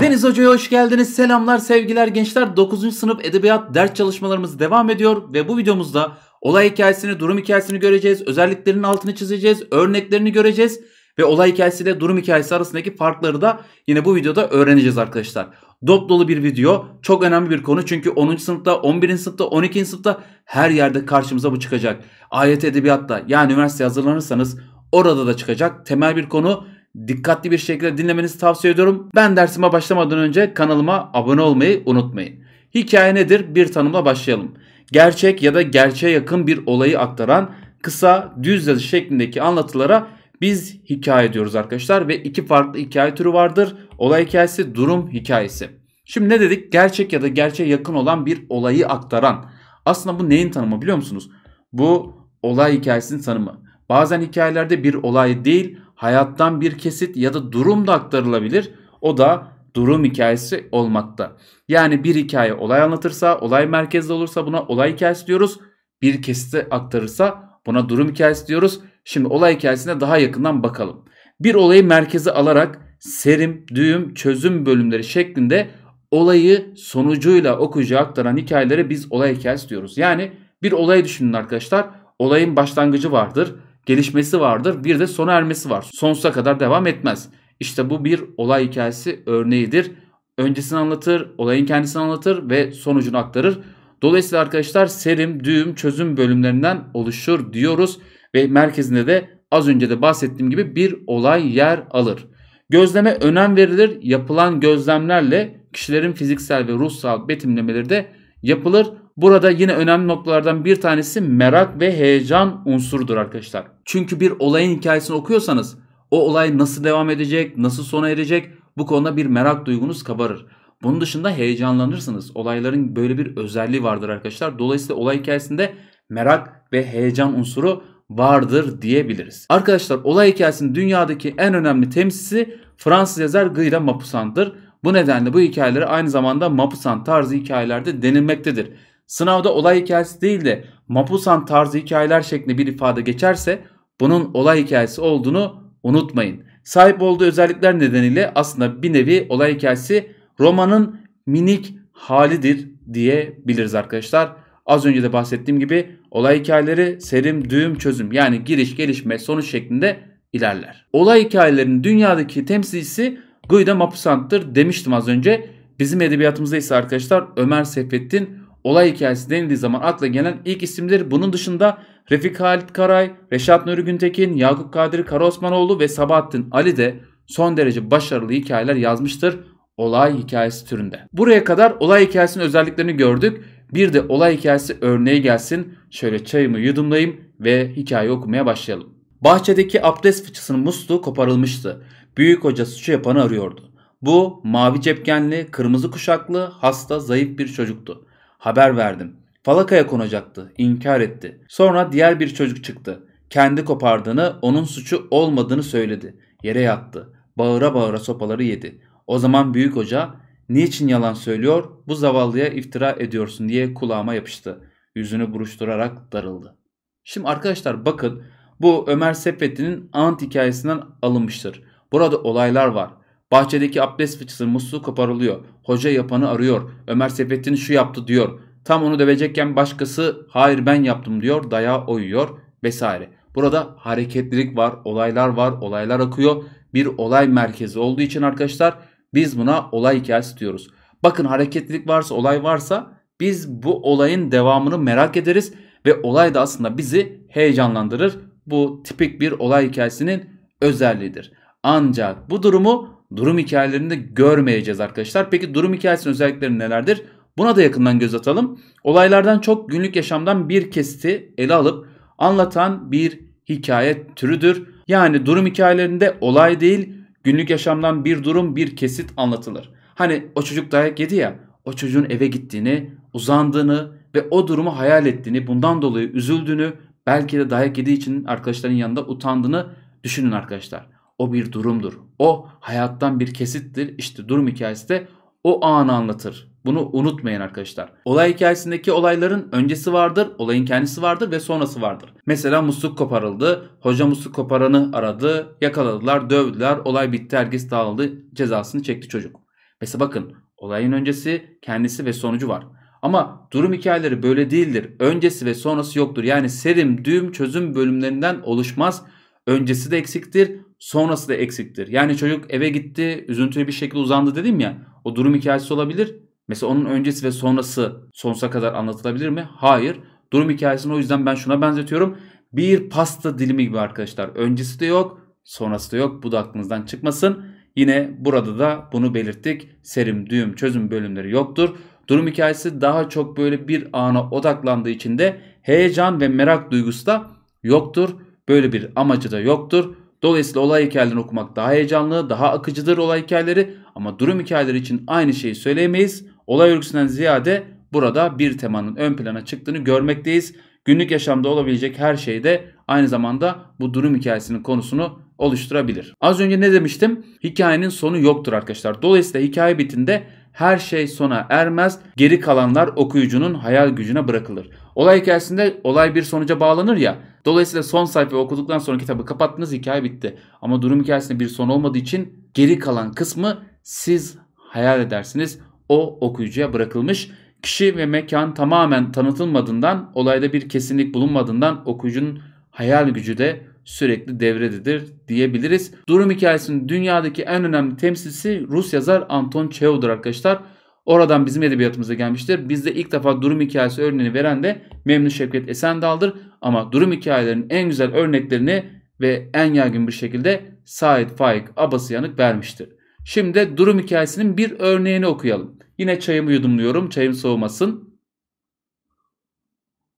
Deniz Hoca'ya hoş geldiniz. Selamlar sevgiler gençler. 9. sınıf edebiyat ders çalışmalarımız devam ediyor ve bu videomuzda olay hikayesini, durum hikayesini göreceğiz. Özelliklerinin altını çizeceğiz, örneklerini göreceğiz ve olay hikayesi ile durum hikayesi arasındaki farkları da yine bu videoda öğreneceğiz arkadaşlar. Dop bir video. Çok önemli bir konu çünkü 10. sınıfta, 11. sınıfta, 12. sınıfta her yerde karşımıza bu çıkacak. AYT edebiyatta yani üniversite hazırlanırsanız orada da çıkacak. Temel bir konu dikkatli bir şekilde dinlemenizi tavsiye ediyorum. Ben dersime başlamadan önce kanalıma abone olmayı unutmayın. Hikaye nedir? Bir tanımla başlayalım. Gerçek ya da gerçeğe yakın bir olayı aktaran kısa düz yazı şeklindeki anlatılara biz hikaye diyoruz arkadaşlar ve iki farklı hikaye türü vardır. Olay hikayesi, durum hikayesi. Şimdi ne dedik? Gerçek ya da gerçeğe yakın olan bir olayı aktaran. Aslında bu neyin tanımı biliyor musunuz? Bu olay hikayesinin tanımı. Bazen hikayelerde bir olay değil hayattan bir kesit ya da durum da aktarılabilir. O da durum hikayesi olmakta. Yani bir hikaye olay anlatırsa, olay merkezde olursa buna olay hikayesi diyoruz. Bir kesiti aktarırsa buna durum hikayesi diyoruz. Şimdi olay hikayesine daha yakından bakalım. Bir olayı merkeze alarak serim, düğüm, çözüm bölümleri şeklinde olayı sonucuyla okuyucuya aktaran hikayelere biz olay hikayesi diyoruz. Yani bir olay düşünün arkadaşlar. Olayın başlangıcı vardır gelişmesi vardır. Bir de sona ermesi var. Sonsuza kadar devam etmez. İşte bu bir olay hikayesi örneğidir. Öncesini anlatır, olayın kendisini anlatır ve sonucunu aktarır. Dolayısıyla arkadaşlar serim, düğüm, çözüm bölümlerinden oluşur diyoruz ve merkezinde de az önce de bahsettiğim gibi bir olay yer alır. Gözleme önem verilir. Yapılan gözlemlerle kişilerin fiziksel ve ruhsal betimlemeleri de yapılır. Burada yine önemli noktalardan bir tanesi merak ve heyecan unsurudur arkadaşlar. Çünkü bir olayın hikayesini okuyorsanız o olay nasıl devam edecek, nasıl sona erecek bu konuda bir merak duygunuz kabarır. Bunun dışında heyecanlanırsınız. Olayların böyle bir özelliği vardır arkadaşlar. Dolayısıyla olay hikayesinde merak ve heyecan unsuru vardır diyebiliriz. Arkadaşlar olay hikayesinin dünyadaki en önemli temsilcisi Fransız yazar Guy de Maupassant'tır. Bu nedenle bu hikayeleri aynı zamanda Maupassant tarzı hikayelerde denilmektedir. Sınavda olay hikayesi değil de Mapusan tarzı hikayeler şeklinde bir ifade geçerse bunun olay hikayesi olduğunu unutmayın. Sahip olduğu özellikler nedeniyle aslında bir nevi olay hikayesi romanın minik halidir diyebiliriz arkadaşlar. Az önce de bahsettiğim gibi olay hikayeleri serim, düğüm, çözüm yani giriş, gelişme, sonuç şeklinde ilerler. Olay hikayelerinin dünyadaki temsilcisi Guido Mapusant'tır demiştim az önce. Bizim edebiyatımızda ise arkadaşlar Ömer Seyfettin olay hikayesi denildiği zaman akla gelen ilk isimdir. Bunun dışında Refik Halit Karay, Reşat Nuri Güntekin, Yakup Kadri Karaosmanoğlu ve Sabahattin Ali de son derece başarılı hikayeler yazmıştır olay hikayesi türünde. Buraya kadar olay hikayesinin özelliklerini gördük. Bir de olay hikayesi örneği gelsin. Şöyle çayımı yudumlayayım ve hikaye okumaya başlayalım. Bahçedeki abdest fıçısının musluğu koparılmıştı. Büyük hoca suçu yapanı arıyordu. Bu mavi cepkenli, kırmızı kuşaklı, hasta, zayıf bir çocuktu. Haber verdim. Falakaya konacaktı. İnkar etti. Sonra diğer bir çocuk çıktı. Kendi kopardığını, onun suçu olmadığını söyledi. Yere yattı. Bağıra bağıra sopaları yedi. O zaman büyük hoca niçin yalan söylüyor, bu zavallıya iftira ediyorsun diye kulağıma yapıştı. Yüzünü buruşturarak darıldı. Şimdi arkadaşlar bakın bu Ömer Sepetli'nin ant hikayesinden alınmıştır. Burada olaylar var. Bahçedeki abdest fıçısının musluğu koparılıyor. Hoca yapanı arıyor. Ömer Sepettin şu yaptı diyor. Tam onu dövecekken başkası hayır ben yaptım diyor. Daya oyuyor vesaire. Burada hareketlilik var, olaylar var, olaylar akıyor. Bir olay merkezi olduğu için arkadaşlar biz buna olay hikayesi diyoruz. Bakın hareketlilik varsa, olay varsa biz bu olayın devamını merak ederiz ve olay da aslında bizi heyecanlandırır. Bu tipik bir olay hikayesinin özelliğidir. Ancak bu durumu durum hikayelerinde görmeyeceğiz arkadaşlar. Peki durum hikayesinin özellikleri nelerdir? Buna da yakından göz atalım. Olaylardan çok günlük yaşamdan bir kesiti ele alıp anlatan bir hikaye türüdür. Yani durum hikayelerinde olay değil günlük yaşamdan bir durum bir kesit anlatılır. Hani o çocuk dayak yedi ya o çocuğun eve gittiğini, uzandığını ve o durumu hayal ettiğini, bundan dolayı üzüldüğünü, belki de dayak yediği için arkadaşların yanında utandığını düşünün arkadaşlar. O bir durumdur. O hayattan bir kesittir. İşte durum hikayesi de o anı anlatır. Bunu unutmayın arkadaşlar. Olay hikayesindeki olayların öncesi vardır, olayın kendisi vardır ve sonrası vardır. Mesela musluk koparıldı, hoca musluk koparanı aradı, yakaladılar, dövdüler, olay bitti, herkes dağıldı, cezasını çekti çocuk. Mesela bakın olayın öncesi, kendisi ve sonucu var. Ama durum hikayeleri böyle değildir. Öncesi ve sonrası yoktur. Yani serim, düğüm, çözüm bölümlerinden oluşmaz. Öncesi de eksiktir, sonrası da eksiktir. Yani çocuk eve gitti, üzüntülü bir şekilde uzandı dedim ya. O durum hikayesi olabilir. Mesela onun öncesi ve sonrası sonsuza kadar anlatılabilir mi? Hayır. Durum hikayesini o yüzden ben şuna benzetiyorum. Bir pasta dilimi gibi arkadaşlar. Öncesi de yok, sonrası da yok. Bu da aklınızdan çıkmasın. Yine burada da bunu belirttik. Serim, düğüm, çözüm bölümleri yoktur. Durum hikayesi daha çok böyle bir ana odaklandığı için de heyecan ve merak duygusu da yoktur. Böyle bir amacı da yoktur. Dolayısıyla olay hikayelerini okumak daha heyecanlı, daha akıcıdır olay hikayeleri ama durum hikayeleri için aynı şeyi söyleyemeyiz. Olay örgüsünden ziyade burada bir temanın ön plana çıktığını görmekteyiz. Günlük yaşamda olabilecek her şey de aynı zamanda bu durum hikayesinin konusunu oluşturabilir. Az önce ne demiştim? Hikayenin sonu yoktur arkadaşlar. Dolayısıyla hikaye bitinde her şey sona ermez. Geri kalanlar okuyucunun hayal gücüne bırakılır. Olay hikayesinde olay bir sonuca bağlanır ya. Dolayısıyla son sayfa okuduktan sonra kitabı kapattınız hikaye bitti. Ama durum hikayesinde bir son olmadığı için geri kalan kısmı siz hayal edersiniz. O okuyucuya bırakılmış. Kişi ve mekan tamamen tanıtılmadığından, olayda bir kesinlik bulunmadığından okuyucunun hayal gücü de sürekli devrededir diyebiliriz. Durum hikayesinin dünyadaki en önemli temsilcisi Rus yazar Anton Çehov'dur arkadaşlar. Oradan bizim edebiyatımıza gelmiştir. Bizde ilk defa durum hikayesi örneğini veren de Memnun Şevket Esendal'dır. Ama durum hikayelerinin en güzel örneklerini ve en yaygın bir şekilde Said Faik Abasıyanık vermiştir. Şimdi de durum hikayesinin bir örneğini okuyalım. Yine çayımı yudumluyorum. Çayım soğumasın.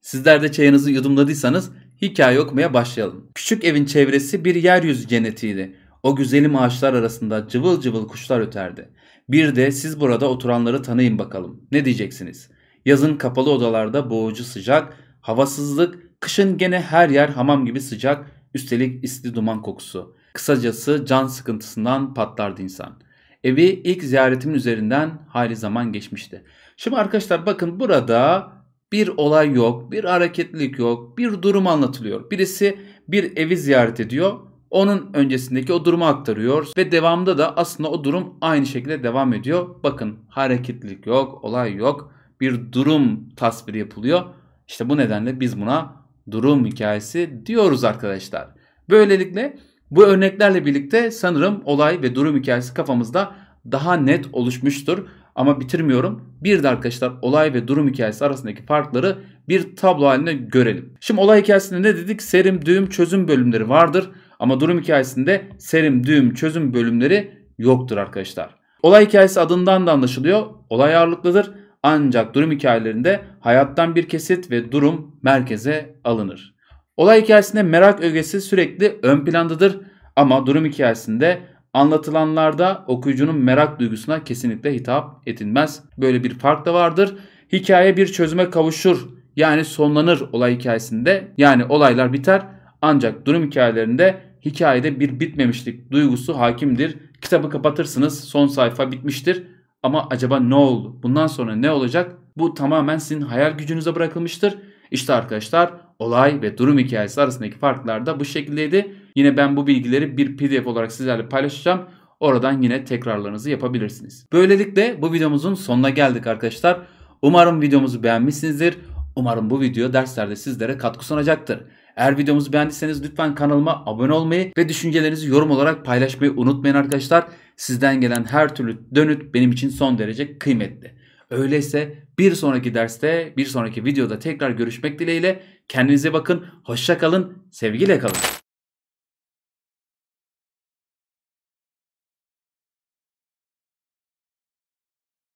Sizler de çayınızı yudumladıysanız Hikaye okumaya başlayalım. Küçük evin çevresi bir yeryüzü cennetiydi. O güzelim ağaçlar arasında cıvıl cıvıl kuşlar öterdi. Bir de siz burada oturanları tanıyın bakalım. Ne diyeceksiniz? Yazın kapalı odalarda boğucu sıcak, havasızlık, kışın gene her yer hamam gibi sıcak, üstelik isli duman kokusu. Kısacası can sıkıntısından patlardı insan. Evi ilk ziyaretimin üzerinden hali zaman geçmişti. Şimdi arkadaşlar bakın burada bir olay yok, bir hareketlilik yok, bir durum anlatılıyor. Birisi bir evi ziyaret ediyor, onun öncesindeki o durumu aktarıyor ve devamında da aslında o durum aynı şekilde devam ediyor. Bakın hareketlilik yok, olay yok, bir durum tasviri yapılıyor. İşte bu nedenle biz buna durum hikayesi diyoruz arkadaşlar. Böylelikle bu örneklerle birlikte sanırım olay ve durum hikayesi kafamızda daha net oluşmuştur ama bitirmiyorum. Bir de arkadaşlar olay ve durum hikayesi arasındaki farkları bir tablo haline görelim. Şimdi olay hikayesinde ne dedik? Serim, düğüm, çözüm bölümleri vardır ama durum hikayesinde serim, düğüm, çözüm bölümleri yoktur arkadaşlar. Olay hikayesi adından da anlaşılıyor. Olay ağırlıklıdır ancak durum hikayelerinde hayattan bir kesit ve durum merkeze alınır. Olay hikayesinde merak ögesi sürekli ön plandadır ama durum hikayesinde Anlatılanlarda okuyucunun merak duygusuna kesinlikle hitap edilmez. Böyle bir fark da vardır. Hikaye bir çözüme kavuşur. Yani sonlanır olay hikayesinde. Yani olaylar biter. Ancak durum hikayelerinde hikayede bir bitmemişlik duygusu hakimdir. Kitabı kapatırsınız son sayfa bitmiştir. Ama acaba ne oldu? Bundan sonra ne olacak? Bu tamamen sizin hayal gücünüze bırakılmıştır. İşte arkadaşlar olay ve durum hikayesi arasındaki farklar da bu şekildeydi. Yine ben bu bilgileri bir pdf olarak sizlerle paylaşacağım. Oradan yine tekrarlarınızı yapabilirsiniz. Böylelikle bu videomuzun sonuna geldik arkadaşlar. Umarım videomuzu beğenmişsinizdir. Umarım bu video derslerde sizlere katkı sunacaktır. Eğer videomuzu beğendiyseniz lütfen kanalıma abone olmayı ve düşüncelerinizi yorum olarak paylaşmayı unutmayın arkadaşlar. Sizden gelen her türlü dönüt benim için son derece kıymetli. Öyleyse bir sonraki derste, bir sonraki videoda tekrar görüşmek dileğiyle. Kendinize bakın, hoşça kalın, sevgiyle kalın.